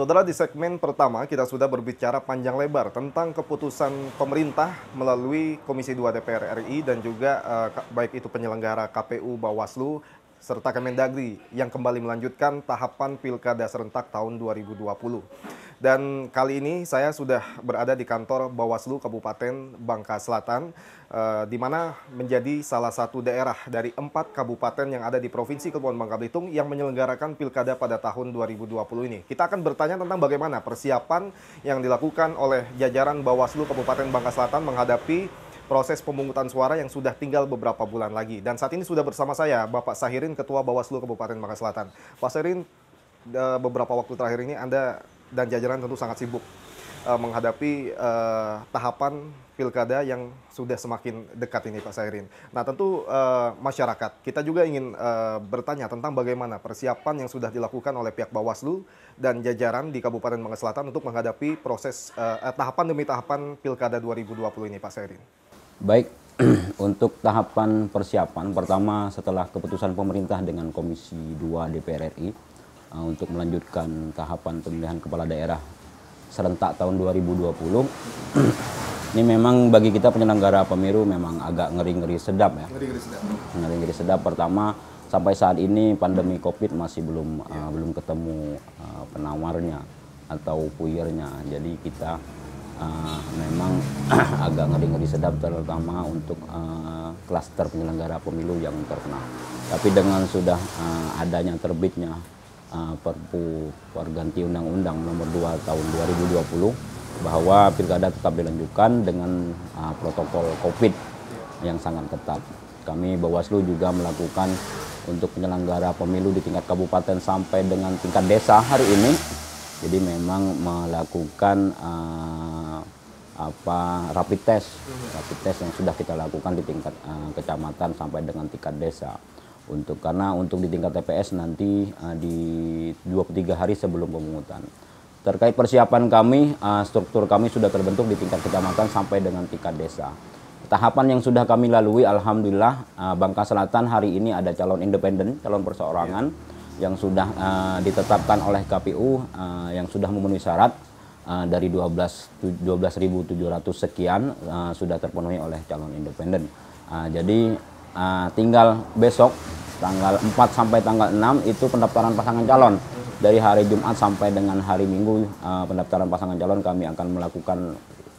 Saudara, di segmen pertama kita sudah berbicara panjang lebar tentang keputusan pemerintah melalui Komisi 2 DPR RI dan juga eh, baik itu penyelenggara KPU, Bawaslu, serta Kemendagri yang kembali melanjutkan tahapan Pilkada serentak tahun 2020. Dan kali ini saya sudah berada di kantor Bawaslu Kabupaten Bangka Selatan, eh, di mana menjadi salah satu daerah dari empat kabupaten yang ada di Provinsi Kepulauan Bangka Belitung yang menyelenggarakan pilkada pada tahun 2020 ini. Kita akan bertanya tentang bagaimana persiapan yang dilakukan oleh jajaran Bawaslu Kabupaten Bangka Selatan menghadapi proses pemungutan suara yang sudah tinggal beberapa bulan lagi. Dan saat ini sudah bersama saya Bapak Sahirin, Ketua Bawaslu Kabupaten Bangka Selatan. Pak Sahirin, e, beberapa waktu terakhir ini Anda dan jajaran tentu sangat sibuk e, menghadapi uh, tahapan pilkada yang sudah semakin dekat ini Pak Sairin. Nah tentu uh, masyarakat kita juga ingin uh, bertanya tentang bagaimana persiapan yang sudah dilakukan oleh pihak Bawaslu dan jajaran di Kabupaten Bangka Selatan untuk menghadapi proses uh, tahapan demi tahapan pilkada 2020 ini Pak Sairin. Baik, untuk tahapan persiapan pertama setelah keputusan pemerintah dengan Komisi 2 DPR RI uh, untuk melanjutkan tahapan pemilihan kepala daerah serentak tahun 2020. Ini memang bagi kita penyelenggara pemilu memang agak ngeri-ngeri sedap ya. Ngeri-ngeri sedap. sedap pertama sampai saat ini pandemi Covid masih belum ya. uh, iya. belum ketemu uh, penawarnya atau puyernya. Jadi kita uh, memang agak ngeri-ngeri sedap terutama untuk uh, penyelenggara pemilu yang terkena. Tapi dengan sudah uh, adanya terbitnya uh, Perpu Perganti Undang-Undang Nomor 2 Tahun 2020 bahwa pilkada tetap dilanjutkan dengan uh, protokol COVID yang sangat ketat. Kami Bawaslu juga melakukan untuk penyelenggara pemilu di tingkat kabupaten sampai dengan tingkat desa hari ini. Jadi memang melakukan uh, apa rapid test, rapid test yang sudah kita lakukan di tingkat uh, kecamatan sampai dengan tingkat desa. Untuk karena untuk di tingkat TPS nanti uh, di 23 hari sebelum pemungutan. Terkait persiapan kami, uh, struktur kami sudah terbentuk di tingkat kecamatan sampai dengan tingkat desa. Tahapan yang sudah kami lalui, alhamdulillah, uh, Bangka Selatan hari ini ada calon independen, calon perseorangan iya. yang sudah uh, ditetapkan oleh KPU uh, yang sudah memenuhi syarat Eh, dari 12.700 12 sekian uh, sudah terpenuhi oleh calon independen. Uh, jadi uh, tinggal besok tanggal 4 sampai tanggal 6 itu pendaftaran pasangan calon. Dari hari Jumat sampai dengan hari Minggu uh, pendaftaran pasangan calon kami akan melakukan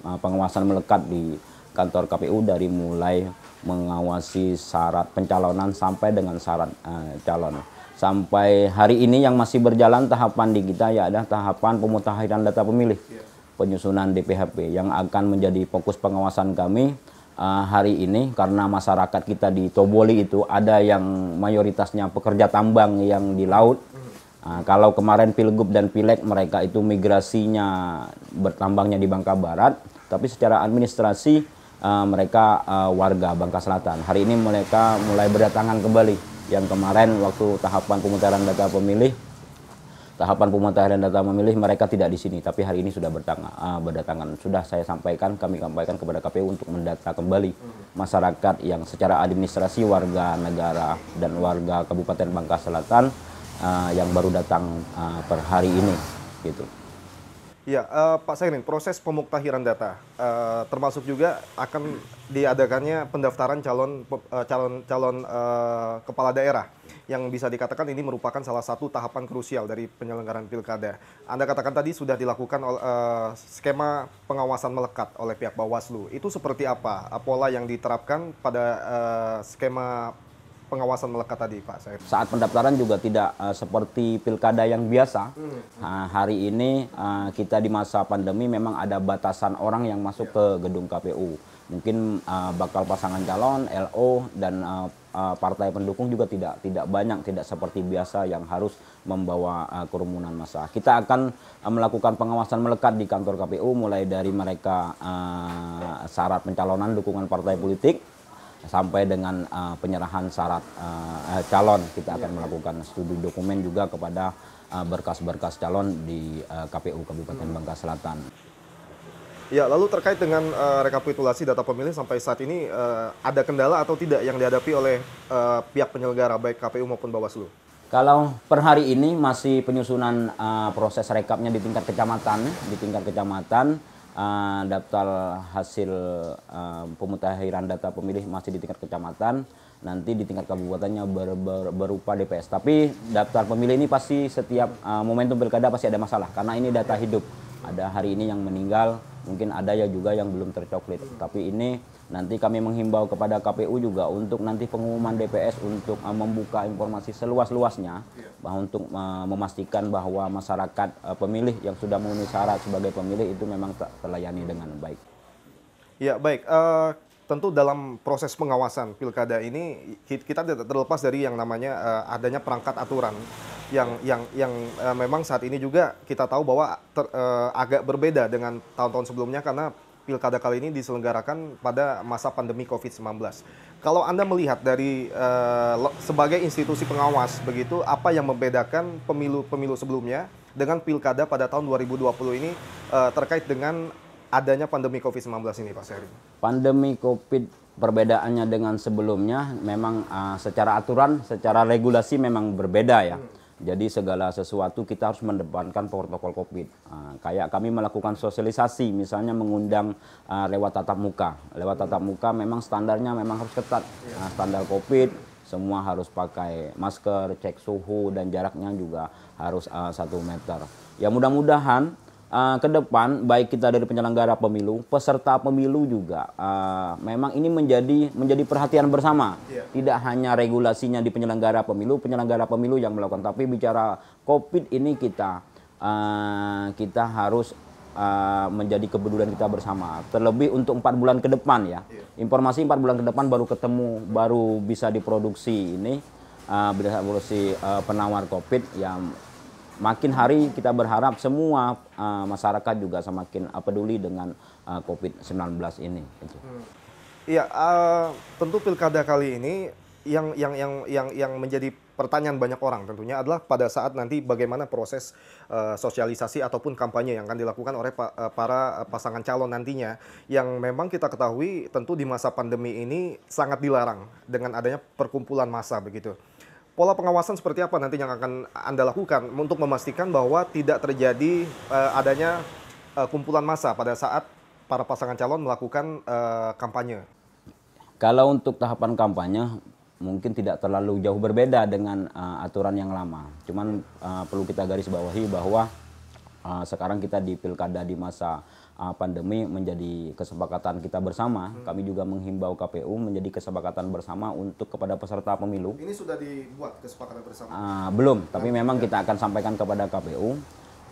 uh, pengawasan melekat di kantor KPU dari mulai mengawasi syarat pencalonan sampai dengan syarat uh, calon sampai hari ini yang masih berjalan tahapan di kita ya ada tahapan pemutakhiran data pemilih iya. penyusunan DPHP yang akan menjadi fokus pengawasan kami uh, hari ini karena masyarakat kita di Toboli itu ada yang mayoritasnya pekerja tambang yang di laut uh, kalau kemarin pilgub dan pileg mereka itu migrasinya bertambangnya di Bangka Barat tapi secara administrasi uh, mereka uh, warga Bangka Selatan hari ini mereka mulai berdatangan kembali yang kemarin waktu tahapan pemutaran data pemilih tahapan pemutaran data memilih mereka tidak di sini tapi hari ini sudah bertangga, uh, berdatangan sudah saya sampaikan kami sampaikan kepada KPU untuk mendata kembali masyarakat yang secara administrasi warga negara dan warga Kabupaten Bangka Selatan uh, yang baru datang uh, per hari ini gitu. Ya, uh, Pak Sairin, proses pemuktahiran data uh, termasuk juga akan diadakannya pendaftaran calon uh, calon calon uh, kepala daerah yang bisa dikatakan ini merupakan salah satu tahapan krusial dari penyelenggaraan pilkada. Anda katakan tadi sudah dilakukan uh, skema pengawasan melekat oleh pihak Bawaslu. Itu seperti apa pola yang diterapkan pada uh, skema pengawasan melekat tadi Pak Saif? Saat pendaftaran juga tidak uh, seperti pilkada yang biasa. Uh, hari ini uh, kita di masa pandemi memang ada batasan orang yang masuk yeah. ke gedung KPU. Mungkin uh, bakal pasangan calon, LO dan uh, partai pendukung juga tidak tidak banyak, tidak seperti biasa yang harus membawa uh, kerumunan massa. Kita akan uh, melakukan pengawasan melekat di kantor KPU mulai dari mereka uh, syarat pencalonan dukungan partai politik sampai dengan uh, penyerahan syarat uh, calon kita akan iya. melakukan studi dokumen juga kepada berkas-berkas uh, calon di uh, KPU Kabupaten hmm. Bangka Selatan. Ya, lalu terkait dengan uh, rekapitulasi data pemilih sampai saat ini uh, ada kendala atau tidak yang dihadapi oleh uh, pihak penyelenggara baik KPU maupun Bawaslu? Kalau per hari ini masih penyusunan uh, proses rekapnya di tingkat kecamatan, di tingkat kecamatan Eh, daftar hasil eh, pemutakhiran data pemilih masih di tingkat kecamatan nanti di tingkat kabupatennya ber, ber, berupa DPS tapi daftar pemilih ini pasti setiap uh, momentum pilkada pasti ada masalah karena ini data hidup ada hari ini yang meninggal mungkin ada ya juga yang belum tercoklit. Tapi ini nanti kami menghimbau kepada KPU juga untuk nanti pengumuman DPS untuk uh, membuka informasi seluas-luasnya yeah. untuk uh, memastikan bahwa masyarakat uh, pemilih yang sudah memenuhi syarat sebagai pemilih itu memang terlayani dengan baik. Ya baik, uh, tentu dalam proses pengawasan pilkada ini kita tidak terlepas dari yang namanya uh, adanya perangkat aturan yang yang yang uh, memang saat ini juga kita tahu bahwa ter, uh, agak berbeda dengan tahun-tahun sebelumnya karena pilkada kali ini diselenggarakan pada masa pandemi COVID-19. Kalau Anda melihat dari uh, sebagai institusi pengawas begitu, apa yang membedakan pemilu-pemilu sebelumnya dengan pilkada pada tahun 2020 ini uh, terkait dengan adanya pandemi COVID-19 ini, Pak Seri? Pandemi COVID perbedaannya dengan sebelumnya memang uh, secara aturan, secara regulasi memang berbeda ya. Hmm jadi segala sesuatu kita harus mendepankan protokol COVID. Ah, kayak kami melakukan sosialisasi, misalnya mengundang ah, lewat tatap muka. Lewat tatap muka memang standarnya memang harus ketat. Iya. Ah, standar COVID, semua harus pakai masker, cek suhu dan jaraknya juga harus satu meter. Ya mudah-mudahan uh, ke depan baik kita dari penyelenggara pemilu, peserta pemilu juga uh, memang ini menjadi menjadi perhatian bersama. Yeah. Tidak hanya regulasinya di penyelenggara pemilu, penyelenggara pemilu yang melakukan, tapi bicara Covid ini kita uh, kita harus Uh, menjadi kepedulian kita bersama. Terlebih untuk empat bulan ke depan ya. Iya. Informasi empat bulan ke depan baru ketemu, baru bisa diproduksi ini uh, bisa evolusi uh, penawar COVID yang makin hari kita berharap semua uh, masyarakat juga semakin uh, peduli dengan uh, COVID-19 ini. Gitu. Hmm. Iya, uh, tentu pilkada kali ini yang yang yang yang yang menjadi pertanyaan banyak orang tentunya adalah pada saat nanti bagaimana proses uh, sosialisasi ataupun kampanye yang akan dilakukan oleh pa uh, para pasangan calon nantinya yang memang kita ketahui tentu di masa pandemi ini sangat dilarang dengan adanya perkumpulan massa begitu pola pengawasan seperti apa nanti yang akan Anda lakukan untuk memastikan bahwa tidak terjadi uh, adanya uh, kumpulan massa pada saat para pasangan calon melakukan uh, kampanye? Kalau untuk tahapan kampanye mungkin tidak terlalu jauh berbeda dengan uh, aturan yang lama. Cuman uh, perlu kita garis bawahi bahwa Ah, sekarang kita di pilkada di masa uh, pandemi menjadi kesepakatan kita bersama. Hmm. Kami juga menghimbau KPU menjadi kesepakatan bersama untuk kepada peserta pemilu. Ini sudah dibuat kesepakatan bersama? Uh, belum, tapi memang ya. kita akan sampaikan kepada KPU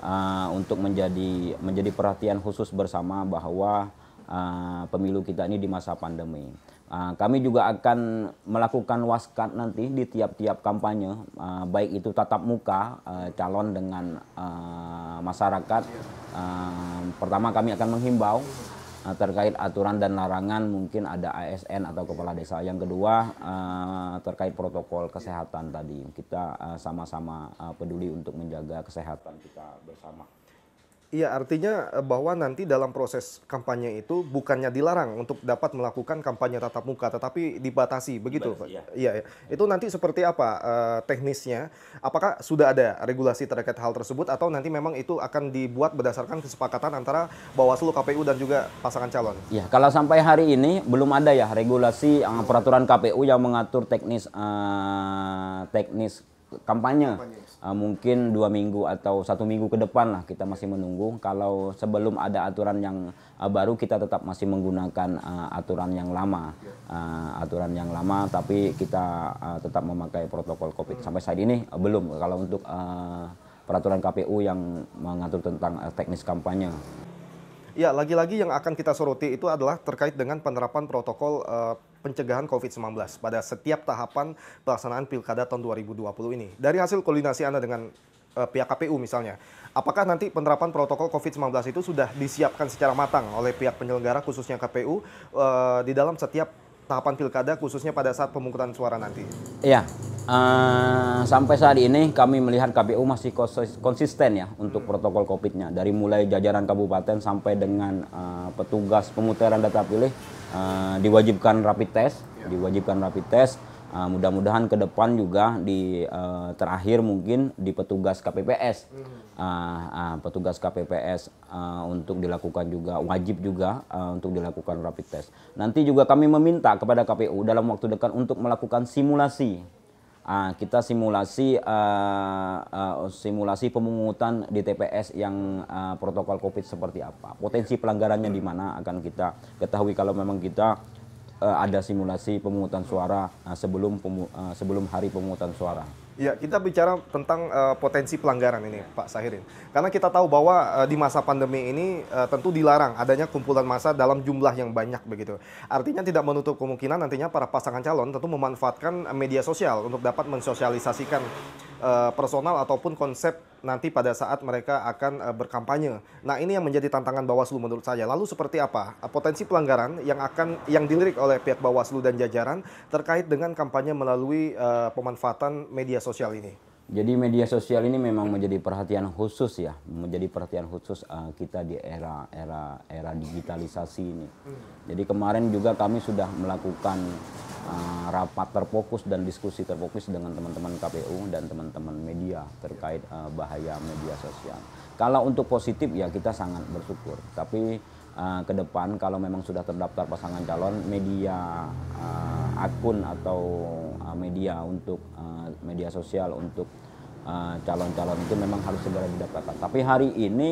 uh, untuk menjadi menjadi perhatian khusus bersama bahwa uh, pemilu kita ini di masa pandemi. kami juga akan melakukan waskat nanti di tiap-tiap kampanye, baik itu tatap muka calon dengan masyarakat. uh, pertama kami akan menghimbau uh, terkait aturan dan larangan mungkin ada ASN atau kepala desa. Yang kedua uh, terkait protokol kesehatan tadi. Kita eh, sama-sama uh, uh, peduli untuk menjaga kesehatan kita bersama. Iya, artinya eh, bahwa nanti dalam proses kampanye itu bukannya dilarang untuk dapat melakukan kampanye tatap muka, tetapi dibatasi begitu, Pak. Iya. iya, iya. itu nanti seperti apa uh, teknisnya? Apakah sudah ada regulasi terkait hal tersebut atau nanti memang itu akan dibuat berdasarkan kesepakatan antara Bawaslu, KPU dan juga pasangan calon? Iya, kalau sampai hari ini belum ada ya regulasi eh, peraturan KPU yang mengatur teknis uh, teknis kampanye, kampanye. Uh, mungkin dua minggu atau satu minggu ke depan lah kita masih menunggu kalau sebelum ada aturan yang uh, baru kita tetap masih menggunakan uh, aturan yang lama uh, aturan yang lama tapi kita uh, tetap memakai protokol covid sampai saat ini uh, belum kalau untuk uh, peraturan KPU yang mengatur tentang uh, teknis kampanye Ya, lagi-lagi yang akan kita soroti itu adalah terkait dengan penerapan protokol uh, pencegahan COVID-19 pada setiap tahapan pelaksanaan pilkada tahun 2020 ini. Dari hasil koordinasi Anda dengan uh, pihak KPU misalnya, apakah nanti penerapan protokol COVID-19 itu sudah disiapkan secara matang oleh pihak penyelenggara khususnya KPU uh, eh, di dalam setiap tahapan pilkada khususnya pada saat pemungutan suara nanti? Iya, uh, sampai saat ini kami melihat KPU masih konsisten ya untuk hmm. protokol COVID-nya. Dari mulai jajaran kabupaten sampai dengan uh, petugas pemutaran data pilih uh, diwajibkan rapid test, ya. diwajibkan rapid test Uh, mudah-mudahan ke depan juga di uh, terakhir mungkin di petugas KPPS, uh, hmm. ah, uh, ah, petugas KPPS uh, untuk dilakukan juga wajib juga uh, untuk dilakukan rapid test. Nanti juga kami meminta kepada KPU dalam waktu dekat untuk melakukan simulasi. Uh, kita simulasi uh, uh, simulasi pemungutan di TPS yang uh, protokol COVID seperti apa, potensi pelanggarannya di mana akan kita ketahui kalau memang kita Eh, ada simulasi pemungutan suara eh, sebelum pemu, eh, sebelum hari pemungutan suara. Ya, kita bicara tentang uh, potensi pelanggaran ini, Pak Sahirin. Karena kita tahu bahwa uh, di masa pandemi ini uh, tentu dilarang adanya kumpulan massa dalam jumlah yang banyak begitu. Artinya tidak menutup kemungkinan nantinya para pasangan calon tentu memanfaatkan media sosial untuk dapat mensosialisasikan uh, personal ataupun konsep nanti pada saat mereka akan uh, berkampanye. Nah, ini yang menjadi tantangan Bawaslu menurut saya. Lalu seperti apa eh, potensi pelanggaran yang akan yang dilirik oleh pihak Bawaslu dan jajaran terkait dengan kampanye melalui uh, pemanfaatan media sosial ini? Jadi media sosial ini memang menjadi perhatian khusus ya, menjadi perhatian khusus uh, kita di era era era digitalisasi ini. Jadi kemarin juga kami sudah melakukan uh, rapat terfokus dan diskusi terfokus dengan teman-teman KPU dan teman-teman media terkait uh, bahaya media sosial. Kalau untuk positif ya kita sangat bersyukur, tapi uh, ke depan kalau memang sudah terdaftar pasangan calon media uh, akun atau uh, media untuk uh, media sosial untuk uh, calon-calon itu memang harus segera didaftarkan. Tapi hari ini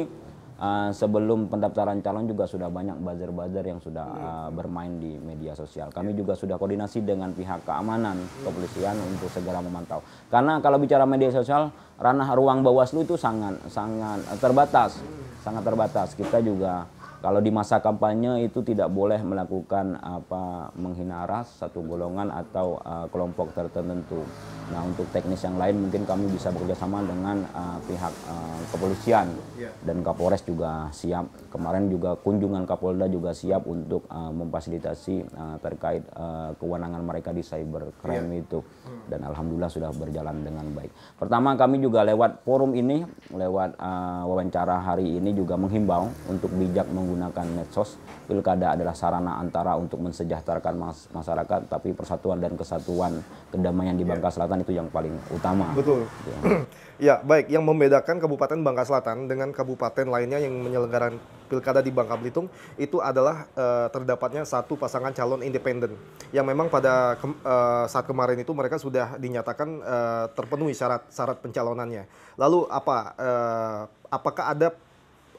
sebelum pendaftaran calon juga sudah banyak buzzer-buzzer yang sudah iya. bermain di media sosial. Kami iya. juga sudah koordinasi dengan pihak keamanan kepolisian untuk segera memantau. Karena kalau bicara media sosial, ranah ruang Bawaslu itu sangat sangat terbatas, hmm. sangat terbatas. Kita juga kalau di masa kampanye itu tidak boleh melakukan apa menghina ras satu golongan atau uh, kelompok tertentu. Nah untuk teknis yang lain mungkin kami bisa bekerjasama dengan uh, pihak uh, kepolisian iya. dan Kapolres juga siap. Kemarin juga kunjungan Kapolda juga siap untuk uh, memfasilitasi uh, terkait uh, kewenangan mereka di cybercrime yeah. itu hmm. dan alhamdulillah sudah berjalan dengan baik. Pertama kami juga lewat forum ini, lewat uh, wawancara hari ini juga menghimbau untuk bijak menggunakan menggunakan medsos, pilkada adalah sarana antara untuk mensejahterakan mas masyarakat, tapi persatuan dan kesatuan kedamaian di Bangka iya. Selatan itu yang paling utama. Betul. Ya, ya baik. Yang membedakan Kabupaten Bangka Selatan dengan kabupaten lainnya yang menyelenggarakan pilkada di Bangka Belitung itu adalah uh, terdapatnya satu pasangan calon independen yang memang pada ke, uh, eh, saat kemarin itu mereka sudah dinyatakan uh, terpenuhi syarat-syarat pencalonannya. Lalu apa? Uh, apakah ada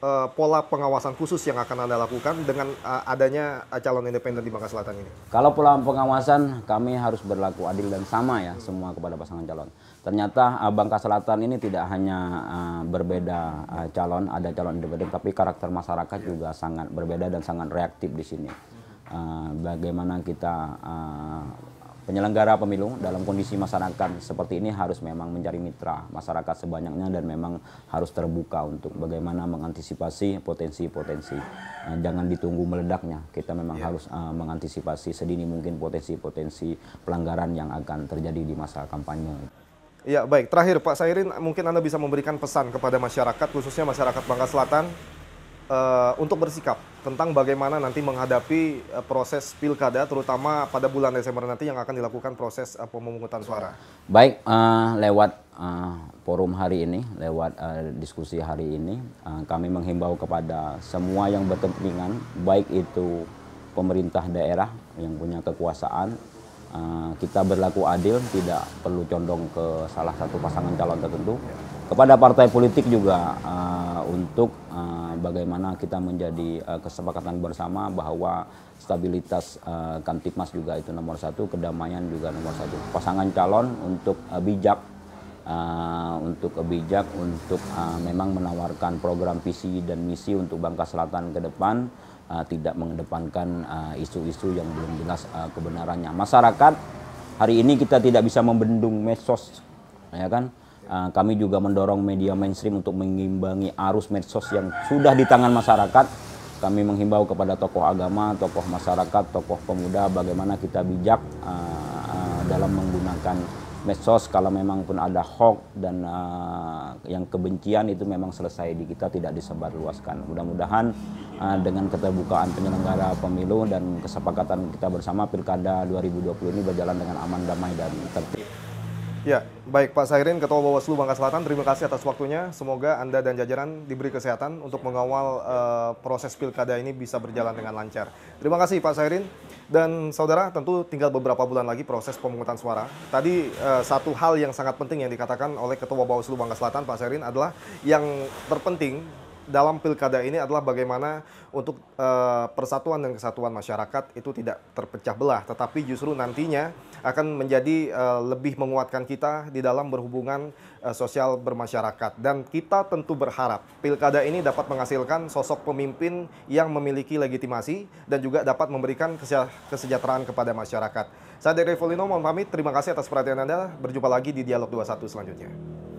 uh, pola pengawasan khusus yang akan Anda lakukan dengan uh, adanya eh, calon independen di Bangka Selatan ini? Kalau pola pengawasan kami harus berlaku adil dan sama ya hmm. semua kepada pasangan calon. Ternyata uh, Bangka Selatan ini tidak hanya uh, berbeda uh, calon, ada calon independen tapi karakter masyarakat yeah. juga sangat berbeda dan sangat reaktif di sini. Uh, bagaimana kita penyelenggara pemilu dalam kondisi masyarakat seperti ini harus memang mencari mitra masyarakat sebanyaknya dan memang harus terbuka untuk bagaimana mengantisipasi potensi-potensi. Uh, jangan ditunggu meledaknya. Kita memang yeah. harus uh, mengantisipasi sedini mungkin potensi-potensi pelanggaran yang akan terjadi di masa kampanye. Ya baik, terakhir Pak Sairin mungkin Anda bisa memberikan pesan kepada masyarakat khususnya masyarakat Bangka Selatan uh, untuk bersikap tentang bagaimana nanti menghadapi uh, proses pilkada, terutama pada bulan Desember nanti yang akan dilakukan proses uh, pemungutan suara. Baik, uh, lewat uh, forum hari ini, lewat uh, diskusi hari ini, uh, kami menghimbau kepada semua yang berkepentingan, baik itu pemerintah daerah yang punya kekuasaan, kita berlaku adil, tidak perlu condong ke salah satu pasangan calon tertentu. Ya. Kepada partai politik juga untuk bagaimana kita menjadi uh, kesepakatan bersama bahwa stabilitas uh, eh, Kamtipmas juga itu nomor satu, kedamaian juga nomor satu. Pasangan calon untuk uh, bijak, uh, untuk uh, bijak, untuk uh, memang menawarkan program visi dan misi untuk Bangka Selatan ke depan, uh, tidak mengedepankan isu-isu uh, yang belum jelas uh, kebenarannya. Masyarakat hari ini kita tidak bisa membendung mesos, ya kan? Eh, kami juga mendorong media mainstream untuk mengimbangi arus medsos yang sudah di tangan masyarakat. Kami menghimbau kepada tokoh agama, tokoh masyarakat, tokoh pemuda bagaimana kita bijak eh, eh, dalam menggunakan medsos kalau memang pun ada hoax dan yang kebencian itu memang selesai di kita tidak disebarluaskan. Mudah-mudahan dengan keterbukaan penyelenggara pemilu dan kesepakatan kita bersama Pilkada 2020 ini berjalan dengan aman, damai dan tertib. Ya, baik Pak Sairin, Ketua Bawaslu Bangka Selatan, terima kasih atas waktunya. Semoga Anda dan jajaran diberi kesehatan untuk mengawal uh, proses pilkada ini bisa berjalan dengan lancar. Terima kasih Pak Sairin. Dan saudara, tentu tinggal beberapa bulan lagi proses pemungutan suara. Tadi uh, satu hal yang sangat penting yang dikatakan oleh Ketua Bawaslu Bangka Selatan, Pak Sairin, adalah yang terpenting dalam pilkada ini adalah bagaimana untuk uh, persatuan dan kesatuan masyarakat itu tidak terpecah belah, tetapi justru nantinya akan menjadi uh, lebih menguatkan kita di dalam berhubungan uh, sosial bermasyarakat. Dan kita tentu berharap pilkada ini dapat menghasilkan sosok pemimpin yang memiliki legitimasi dan juga dapat memberikan kesejahteraan kepada masyarakat. Saya Derek Volino, mohon pamit. Terima kasih atas perhatian Anda. Berjumpa lagi di Dialog 21 selanjutnya.